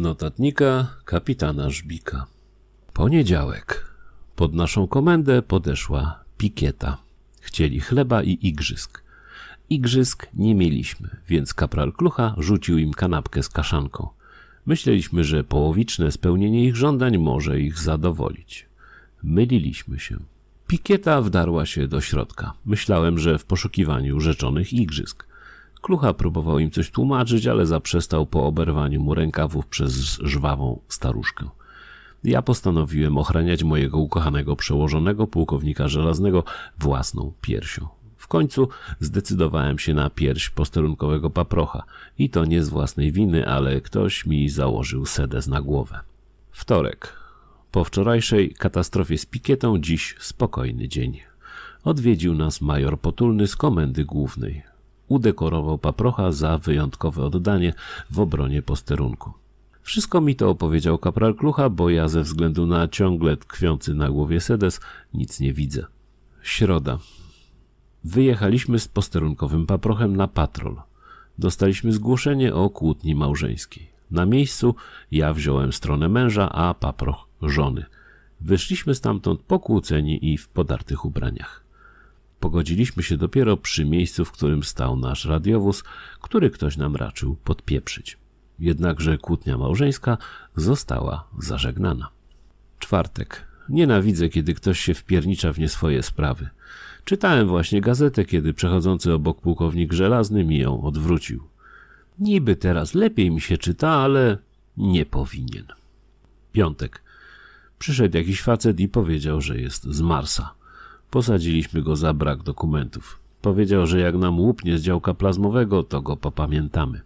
notatnika kapitana Żbika. Poniedziałek. Pod naszą komendę podeszła pikieta. Chcieli chleba i igrzysk. Igrzysk nie mieliśmy, więc kapral Klucha rzucił im kanapkę z kaszanką. Myśleliśmy, że połowiczne spełnienie ich żądań może ich zadowolić. Myliliśmy się. Pikieta wdarła się do środka. Myślałem, że w poszukiwaniu rzeczonych igrzysk. Klucha próbował im coś tłumaczyć, ale zaprzestał po oberwaniu mu rękawów przez żwawą staruszkę. Ja postanowiłem ochraniać mojego ukochanego przełożonego pułkownika żelaznego własną piersią. W końcu zdecydowałem się na pierś posterunkowego paprocha i to nie z własnej winy, ale ktoś mi założył sedes na głowę. Wtorek. Po wczorajszej katastrofie z pikietą dziś spokojny dzień. Odwiedził nas major Potulny z komendy głównej udekorował paprocha za wyjątkowe oddanie w obronie posterunku. Wszystko mi to opowiedział kapral Klucha, bo ja ze względu na ciągle tkwiący na głowie sedes nic nie widzę. Środa. Wyjechaliśmy z posterunkowym paprochem na patrol. Dostaliśmy zgłoszenie o kłótni małżeńskiej. Na miejscu ja wziąłem stronę męża, a paproch żony. Wyszliśmy stamtąd pokłóceni i w podartych ubraniach. Pogodziliśmy się dopiero przy miejscu, w którym stał nasz radiowóz, który ktoś nam raczył podpieprzyć. Jednakże kłótnia małżeńska została zażegnana. Czwartek. Nienawidzę, kiedy ktoś się wpiernicza w nie swoje sprawy. Czytałem właśnie gazetę, kiedy przechodzący obok pułkownik żelazny mi ją odwrócił. Niby teraz lepiej mi się czyta, ale nie powinien. Piątek. Przyszedł jakiś facet i powiedział, że jest z Marsa. Posadziliśmy go za brak dokumentów. Powiedział, że jak nam łupnie z działka plazmowego, to go popamiętamy.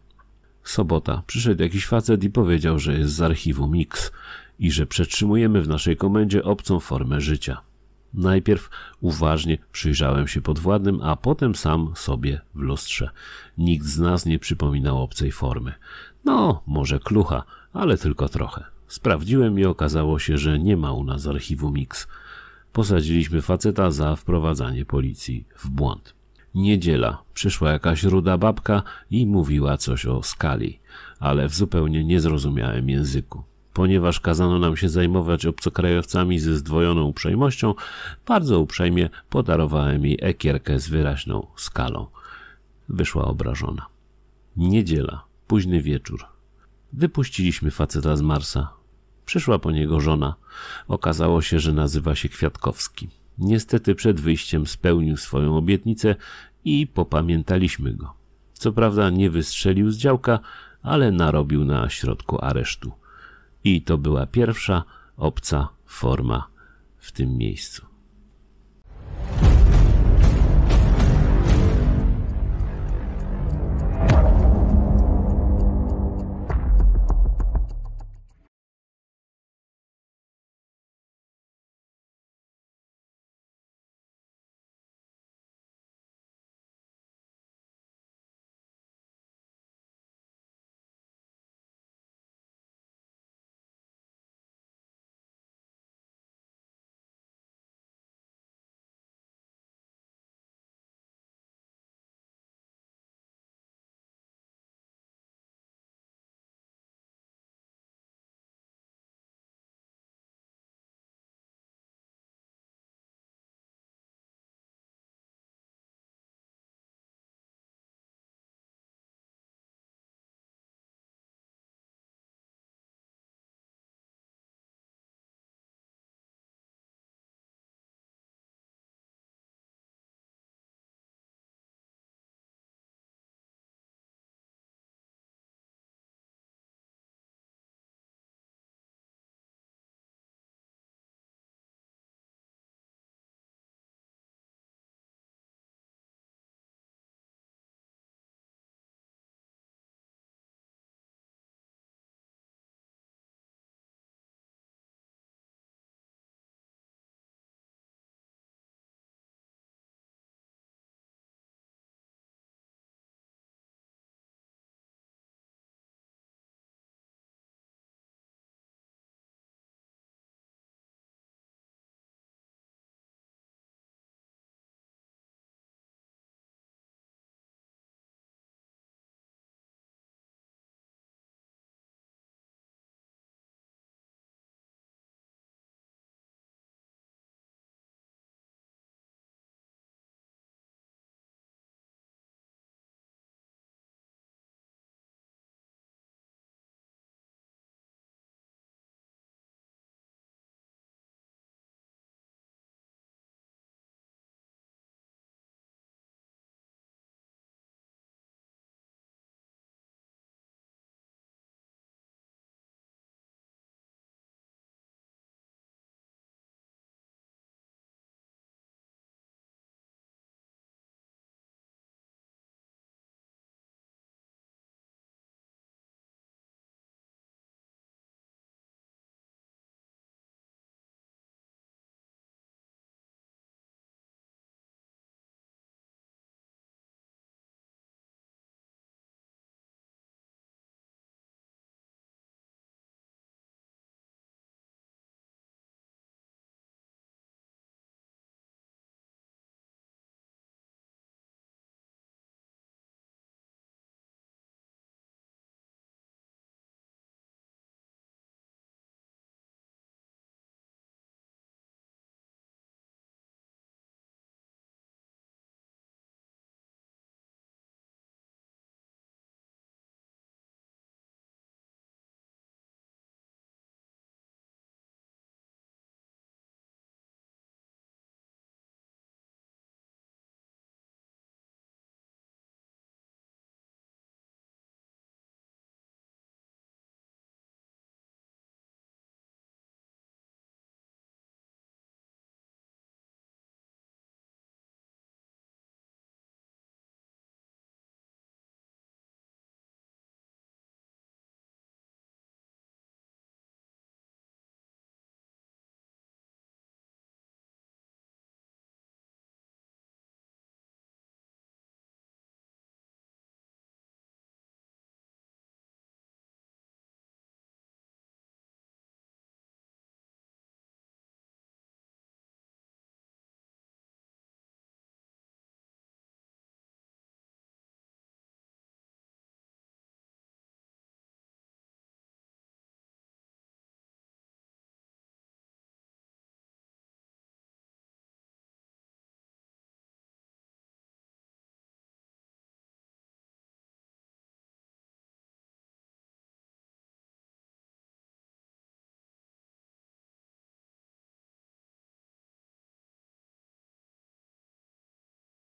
Sobota. Przyszedł jakiś facet i powiedział, że jest z archiwum X i że przetrzymujemy w naszej komendzie obcą formę życia. Najpierw uważnie przyjrzałem się podwładnym, a potem sam sobie w lustrze. Nikt z nas nie przypominał obcej formy. No, może klucha, ale tylko trochę. Sprawdziłem i okazało się, że nie ma u nas archiwum X posadziliśmy faceta za wprowadzanie policji w błąd. Niedziela. Przyszła jakaś ruda babka i mówiła coś o skali, ale w zupełnie niezrozumiałym języku. Ponieważ kazano nam się zajmować obcokrajowcami ze zdwojoną uprzejmością, bardzo uprzejmie podarowałem jej ekierkę z wyraźną skalą. Wyszła obrażona. Niedziela. Późny wieczór. Wypuściliśmy faceta z Marsa. Przyszła po niego żona. Okazało się, że nazywa się Kwiatkowski. Niestety przed wyjściem spełnił swoją obietnicę i popamiętaliśmy go. Co prawda nie wystrzelił z działka, ale narobił na środku aresztu. I to była pierwsza obca forma w tym miejscu.